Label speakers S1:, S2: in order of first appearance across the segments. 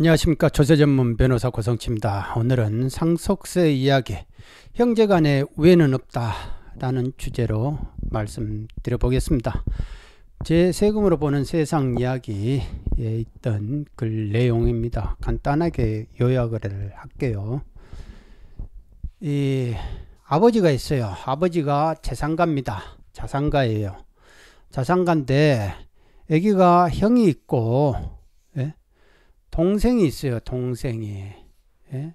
S1: 안녕하십니까 조세 전문 변호사 고성치입니다. 오늘은 상속세 이야기 형제간에 우애는 없다라는 주제로 말씀드려보겠습니다. 제 세금으로 보는 세상 이야기에 있던 글 내용입니다. 간단하게 요약을 할게요. 이 아버지가 있어요. 아버지가 재산가입니다. 자산가예요. 자산가인데 아기가 형이 있고 동생이 있어요. 동생이. 예?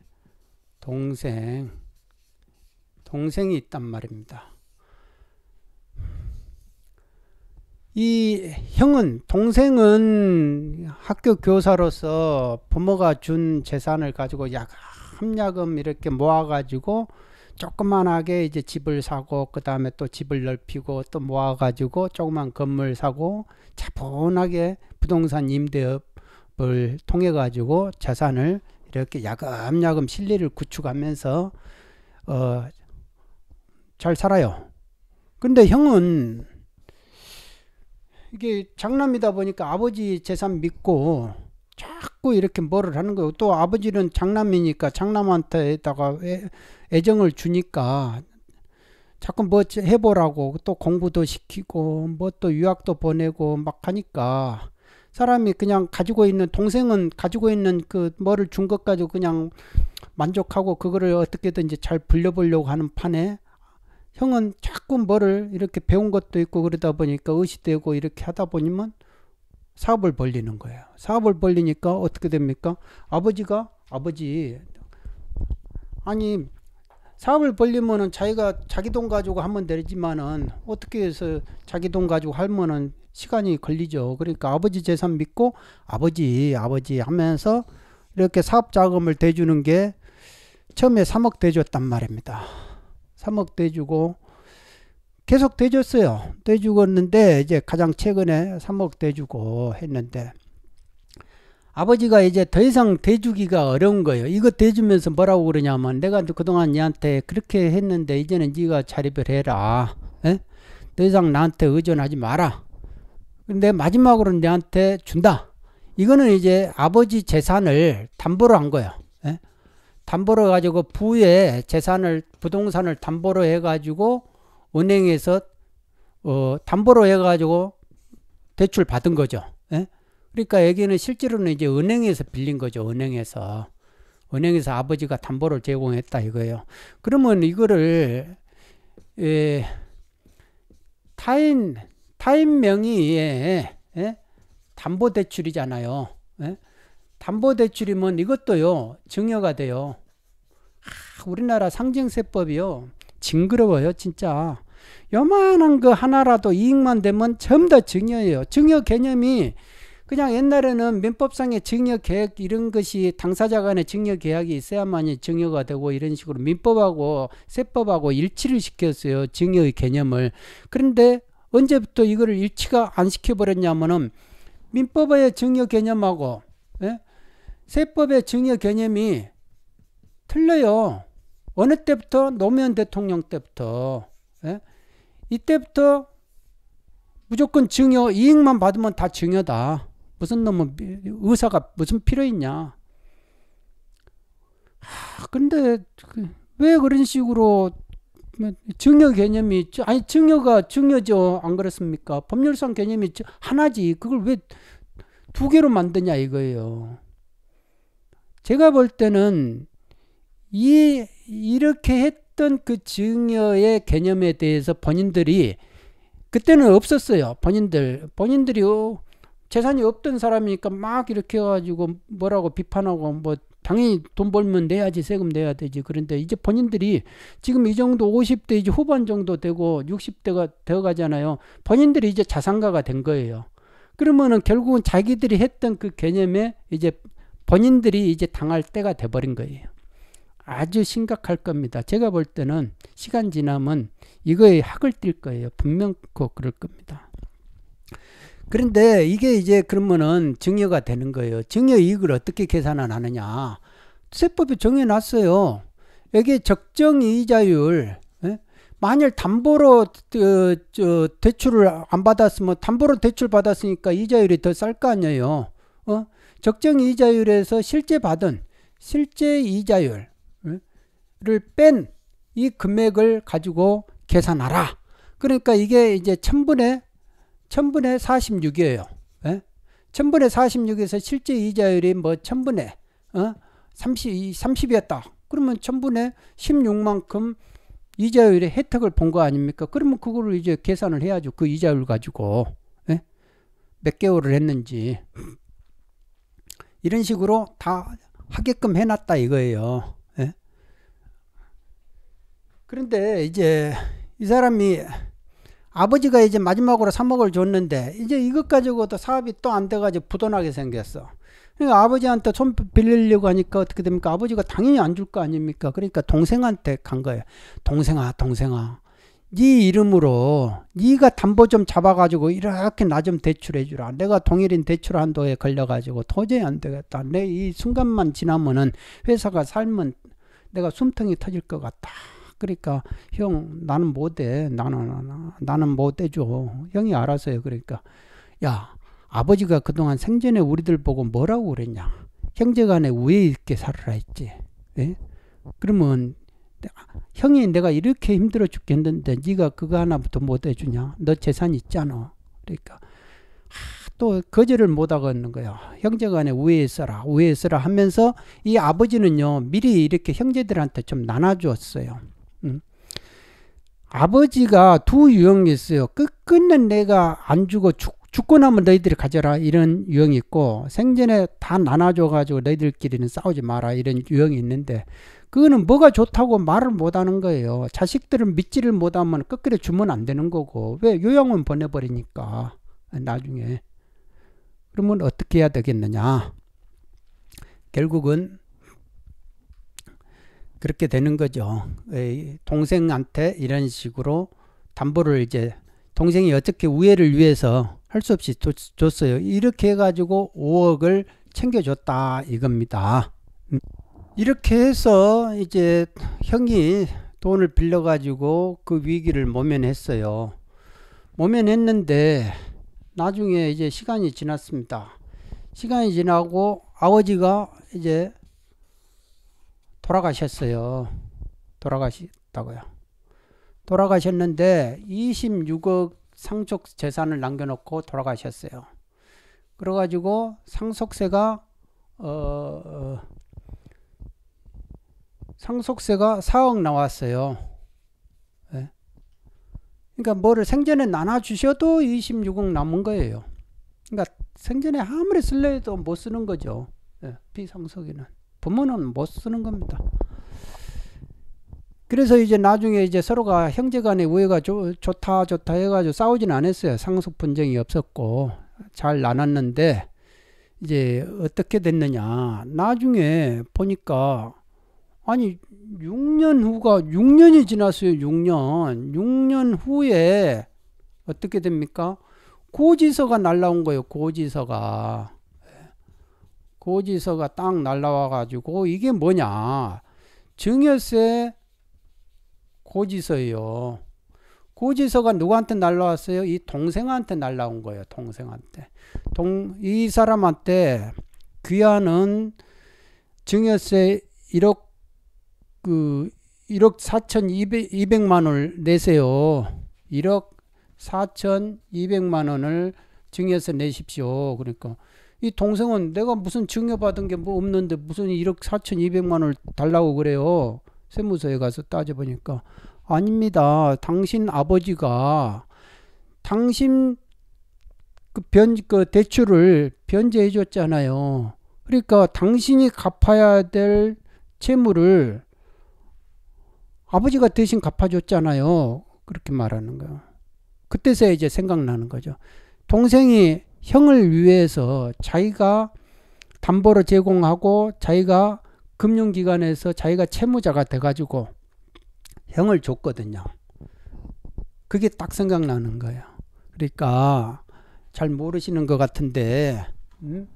S1: 동생. 동생이 있단 말입니다. 이 형은 동생은 학교 교사로서 부모가 준 재산을 가지고 야금야금 이렇게 모아가지고 조그만하게 이제 집을 사고 그 다음에 또 집을 넓히고 또 모아가지고 조그만 건물 사고 차분하게 부동산 임대업 을 통해 가지고 재산을 이렇게 야금야금 실리를 구축하면서 어, 잘 살아요. 근데 형은 이게 장남이다 보니까 아버지 재산 믿고 자꾸 이렇게 뭐를 하는 거예요. 또 아버지는 장남이니까 장남한테다가 애정을 주니까 자꾸 뭐 해보라고 또 공부도 시키고 뭐 또 유학도 보내고 막 하니까 사람이 그냥 가지고 있는 동생은 가지고 있는 그 뭐를 준 것 가지고 그냥 만족하고 그거를 어떻게든지 잘 불려보려고 하는 판에 형은 자꾸 뭐를 이렇게 배운 것도 있고 그러다 보니까 의식되고 이렇게 하다 보니면 사업을 벌리는 거예요. 사업을 벌리니까 어떻게 됩니까? 아버지가 아버지 아니 사업을 벌리면은 자기가 자기 돈 가지고 하면 되지만은 어떻게 해서 자기 돈 가지고 할면은 시간이 걸리죠. 그러니까 아버지 재산 믿고 아버지 아버지 하면서 이렇게 사업 자금을 대주는 게 처음에 3억 대줬단 말입니다. 3억 대주고 계속 대줬어요. 대주었는데 이제 가장 최근에 3억 대주고 했는데 아버지가 이제 더 이상 대주기가 어려운 거예요. 이거 대주면서 뭐라고 그러냐면 내가 그동안 얘한테 그렇게 했는데 이제는 네가 자립을 해라. 에? 예? 더 이상 나한테 의존하지 마라. 근데 마지막으로 내한테 준다. 이거는 이제 아버지 재산을 담보로 한 거예요. 예? 담보로 가지고 부의 재산을 부동산을 담보로 해가지고 은행에서 어, 담보로 해가지고 대출 받은 거죠. 예? 그러니까 여기는 실제로는 이제 은행에서 빌린 거죠. 은행에서 은행에서 아버지가 담보를 제공했다 이거예요. 그러면 이거를 예, 타인 타인 명의의 예, 예? 담보대출이잖아요. 예? 담보대출이면 이것도요, 증여가 돼요. 아, 우리나라 상징세법이요 징그러워요, 진짜. 요만한 거 하나라도 이익만 되면 전부 다 증여예요. 증여 개념이 그냥 옛날에는 민법상의 증여 계약 이런 것이 당사자 간의 증여 계약이 있어야만이 증여가 되고 이런 식으로 민법하고 세법하고 일치를 시켰어요. 증여의 개념을. 그런데 언제부터 이거를 일치가 안 시켜버렸냐면은 민법의 증여 개념하고 예? 세법의 증여 개념이 틀려요. 어느 때부터 노무현 대통령 때부터 예? 이때부터 무조건 증여 이익만 받으면 다 증여다. 무슨 놈은 의사가 무슨 필요 있냐. 아, 근데 그 왜 그런 식으로 뭐 증여 개념이 아니 증여가 증여죠 안 그렇습니까? 법률상 개념이 하나지 그걸 왜 두 개로 만드냐 이거예요. 제가 볼 때는 이 이렇게 했던 그 증여의 개념에 대해서 본인들이 그때는 없었어요. 본인들 본인들이 어, 재산이 없던 사람이니까 막 이렇게 해가지고 뭐라고 비판하고 뭐 당연히 돈 벌면 내야지 세금 내야 되지. 그런데 이제 본인들이 지금 이 정도 50대 이제 후반 정도 되고 60대가 되어 가잖아요. 본인들이 이제 자산가가 된 거예요. 그러면은 결국은 자기들이 했던 그 개념에 이제 본인들이 이제 당할 때가 돼 버린 거예요. 아주 심각할 겁니다. 제가 볼 때는 시간 지나면 이거에 학을 띌 거예요. 분명 그럴 겁니다. 그런데 이게 이제 그러면은 증여가 되는 거예요. 증여 이익을 어떻게 계산을 하느냐. 세법이 정해놨어요. 이게 적정 이자율, 예? 만일 담보로 어, 대출을 안 받았으면 담보로 대출 받았으니까 이자율이 더 쌀 거 아니에요. 어? 적정 이자율에서 실제 받은 실제 이자율을 뺀 이 금액을 가지고 계산하라. 그러니까 이게 이제 천분의 1000분의 46이에요. 예? 1000분의 46에서 실제 이자율이 뭐 1000분의 어? 30, 30이었다. 그러면 1000분의 16만큼 이자율의 혜택을 본 거 아닙니까? 그러면 그거를 이제 계산을 해야죠. 그 이자율 가지고. 예? 몇 개월을 했는지. 이런 식으로 다 하게끔 해놨다 이거예요. 예? 그런데 이제 이 사람이 아버지가 이제 마지막으로 3억을 줬는데 이제 이것 가지고도 사업이 또 안 돼가지고 부도나게 생겼어. 그러니까 아버지한테 손 빌리려고 하니까 어떻게 됩니까? 아버지가 당연히 안 줄 거 아닙니까? 그러니까 동생한테 간 거예요. 동생아, 동생아, 네 이름으로 네가 담보 좀 잡아가지고 이렇게 나 좀 대출해주라. 내가 동일인 대출 한도에 걸려가지고 도저히 안 되겠다. 내 이 순간만 지나면은 회사가 살면 내가 숨통이 터질 것 같다. 그러니까 형 나는 못해 뭐 나는 나는 뭐 못해줘 형이 알아서 요 그러니까 야 아버지가 그동안 생전에 우리들 보고 뭐라고 그랬냐 형제간에 우애 있게 살아라 했지 네? 그러면 형이 내가 이렇게 힘들어 죽겠는데 네가 그거 하나부터 못해주냐 뭐 너 재산 있잖아 그러니까 하, 또 거절을 못하겠는 거야. 형제간에 우애 있어라, 우애 있어라 하면서 이 아버지는요 미리 이렇게 형제들한테 좀 나눠주었어요. 음. 아버지가 두 유형이 있어요. 끝끝는 내가 안 주고 죽, 죽고 나면 너희들이 가져라 이런 유형이 있고 생전에 다 나눠줘가지고 너희들끼리는 싸우지 마라 이런 유형이 있는데 그거는 뭐가 좋다고 말을 못하는 거예요. 자식들은 믿지를 못하면 끝까지 주면 안 되는 거고 왜 요양원 보내버리니까 나중에 그러면 어떻게 해야 되겠느냐 결국은 그렇게 되는 거죠. 동생한테 이런 식으로 담보를 이제 동생이 어떻게 우애를 위해서 할 수 없이 줬어요. 이렇게 해가지고 5억을 챙겨줬다 이겁니다. 음. 이렇게 해서 이제 형이 돈을 빌려가지고 그 위기를 모면했어요. 모면했는데 나중에 이제 시간이 지났습니다. 시간이 지나고 아버지가 이제 돌아가셨어요. 돌아가셨다고요. 돌아가셨는데 26억 상속 재산을 남겨놓고 돌아가셨어요. 그래가지고 상속세가 어, 어 상속세가 4억 나왔어요. 네. 그러니까 뭐를 생전에 나눠주셔도 26억 남은 거예요. 그러니까 생전에 아무리 쓸래도 못 쓰는 거죠. 네. 예, 비상속에는. 부모는 못 쓰는 겁니다. 그래서 이제 나중에 이제 서로가 형제 간의 우애가 좋, 좋다 좋다 해가지고 싸우진 않았어요. 상속 분쟁이 없었고 잘 나눴는데 이제 어떻게 됐느냐. 나중에 보니까 아니 6년 후가 6년이 지났어요. 6년. 6년 후에 어떻게 됩니까? 고지서가 날라온 거예요. 고지서가. 고지서가 딱 날라와 가지고 이게 뭐냐 증여세 고지서예요 고지서가 누구한테 날라왔어요 이 동생한테 날라온 거예요 동생한테 동 이 사람한테 귀하는 증여세 1억 그 1억 4천 200, 만 원을 내세요 1억 4천 2백만 원을 증여세 내십시오 그러니까 이 동생은 내가 무슨 증여받은 게 뭐 없는데 무슨 1억 4천2백만 원을 달라고 그래요. 세무서에 가서 따져보니까. 아닙니다. 당신 아버지가 당신 그 변, 그 대출을 변제해 줬잖아요. 그러니까 당신이 갚아야 될 채무를 아버지가 대신 갚아줬잖아요. 그렇게 말하는 거예요. 그때서야 이제 생각나는 거죠. 동생이 형을 위해서 자기가 담보를 제공하고 자기가 금융기관에서 자기가 채무자가 돼가지고 형을 줬거든요. 그게 딱 생각나는 거예요. 그러니까 잘 모르시는 것 같은데 음?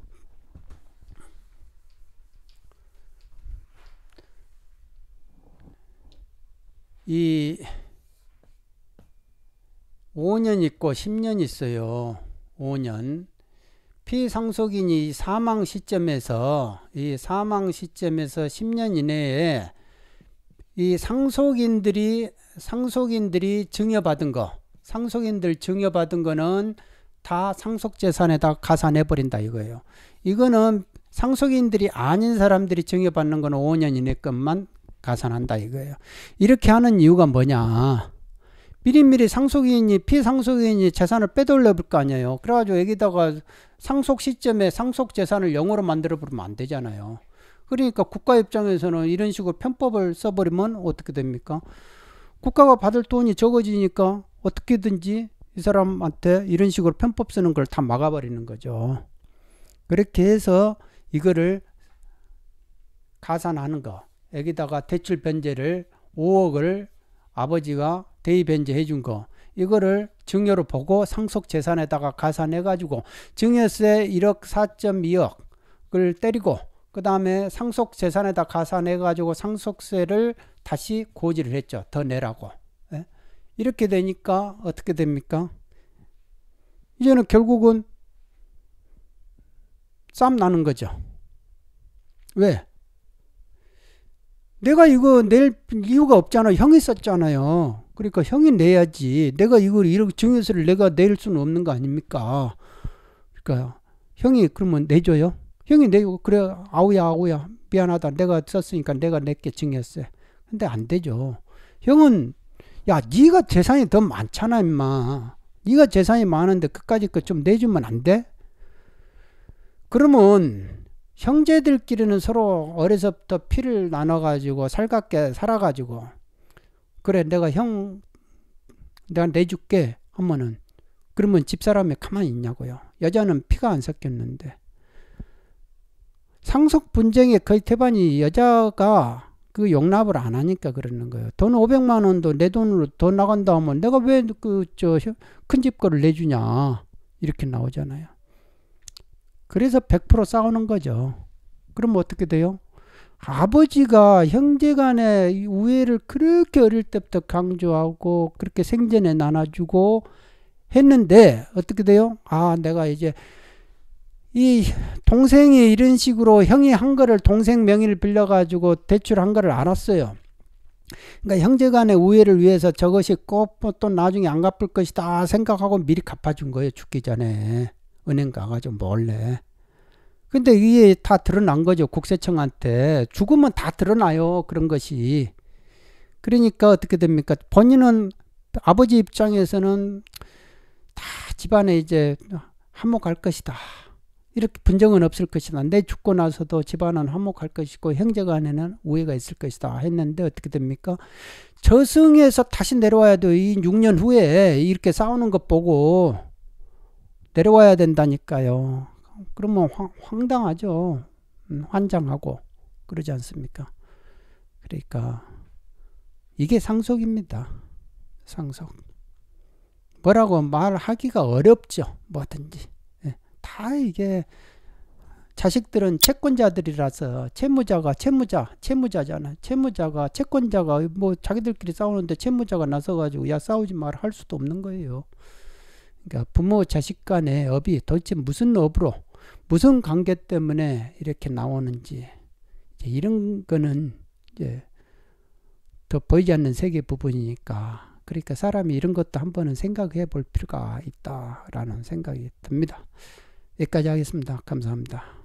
S1: 이 5년 있고 10년 있어요. 5년 피상속인이 사망 시점에서 이 사망 시점에서 10년 이내에 이 상속인들이 상속인들이 증여받은 거 상속인들 증여받은 거는 다 상속재산에다 가산해 버린다 이거예요. 이거는 상속인들이 아닌 사람들이 증여받는 거는 5년 이내 것만 가산한다 이거예요. 이렇게 하는 이유가 뭐냐? 미리미리 상속인이 피상속인이 재산을 빼돌려 볼 거 아니에요. 그래가지고 여기다가 상속 시점에 상속 재산을 영어로 만들어 버리면 안 되잖아요. 그러니까 국가 입장에서는 이런 식으로 편법을 써버리면 어떻게 됩니까? 국가가 받을 돈이 적어지니까 어떻게든지 이 사람한테 이런 식으로 편법 쓰는 걸 다 막아버리는 거죠. 그렇게 해서 이거를 가산하는 거. 여기다가 대출 변제를 5억을 아버지가 대입변제 해준 거 이거를 증여로 보고 상속 재산에다가 가산해 가지고 증여세 1억 4.2억을 때리고 그 다음에 상속 재산에다 가산해 가지고 상속세를 다시 고지를 했죠. 더 내라고. 예? 이렇게 되니까 어떻게 됩니까? 이제는 결국은 쌈 나는 거죠. 왜? 내가 이거 낼 이유가 없잖아. 형이 썼잖아요. 그러니까 형이 내야지. 내가 이걸 이렇게 증여세를 내가 낼 수는 없는 거 아닙니까? 그러니까 형이 그러면 내줘요. 형이 내고 그래 아우야 아우야 미안하다. 내가 썼으니까 내가 내게 증여세. 근데 안 되죠. 형은 야 네가 재산이 더 많잖아 임마. 네가 재산이 많은데 끝까지 그 좀 내주면 안 돼? 그러면 형제들끼리는 서로 어려서부터 피를 나눠가지고 살갑게 살아가지고 그래 내가 형 내가 내줄게 하면은 그러면 집사람이 가만히 있냐고요. 여자는 피가 안 섞였는데 상속 분쟁의 거의 대반이 여자가 그 용납을 안 하니까 그러는 거예요. 돈 500만 원도 내 돈으로 더 나간다 하면 내가 왜 그 저 큰집 거를 내주냐 이렇게 나오잖아요. 그래서 100% 싸우는 거죠. 그럼 어떻게 돼요? 아버지가 형제 간의 우애를 그렇게 어릴 때부터 강조하고 그렇게 생전에 나눠주고 했는데 어떻게 돼요? 아 내가 이제 이 동생이 이런 식으로 형이 한 거를 동생 명의를 빌려가지고 대출한 거를 알았어요. 그러니까 형제 간의 우애를 위해서 저것이 꼭 또 나중에 안 갚을 것이다 생각하고 미리 갚아준 거예요. 죽기 전에. 은행 가가지고 몰래. 근데 이게 다 드러난 거죠. 국세청한테. 죽으면 다 드러나요. 그런 것이. 그러니까 어떻게 됩니까? 본인은 아버지 입장에서는 다 집안에 이제 한몫할 것이다. 이렇게 분쟁은 없을 것이다. 내 죽고 나서도 집안은 한몫할 것이고 형제간에는 우애가 있을 것이다. 했는데 어떻게 됩니까? 저승에서 다시 내려와야돼이 6년 후에 이렇게 싸우는 것 보고 내려와야 된다니까요. 그러면 황, 당하죠 음, 환장하고 그러지 않습니까? 그러니까 이게 상속입니다. 상속. 뭐라고 말하기가 어렵죠. 뭐든지. 예. 다 이게 자식들은 채권자들이라서 채무자가 채무자 채무자잖아 채무자가 채권자가 뭐 자기들끼리 싸우는데 채무자가 나서가지고 야 싸우지 말할 수도 없는 거예요 그러니까 부모 자식 간의 업이 도대체 무슨 업으로 무슨 관계 때문에 이렇게 나오는지 이런 거는 이제 더 보이지 않는 세계 부분이니까 그러니까 사람이 이런 것도 한번은 생각해 볼 필요가 있다라는 생각이 듭니다. 여기까지 하겠습니다. 감사합니다.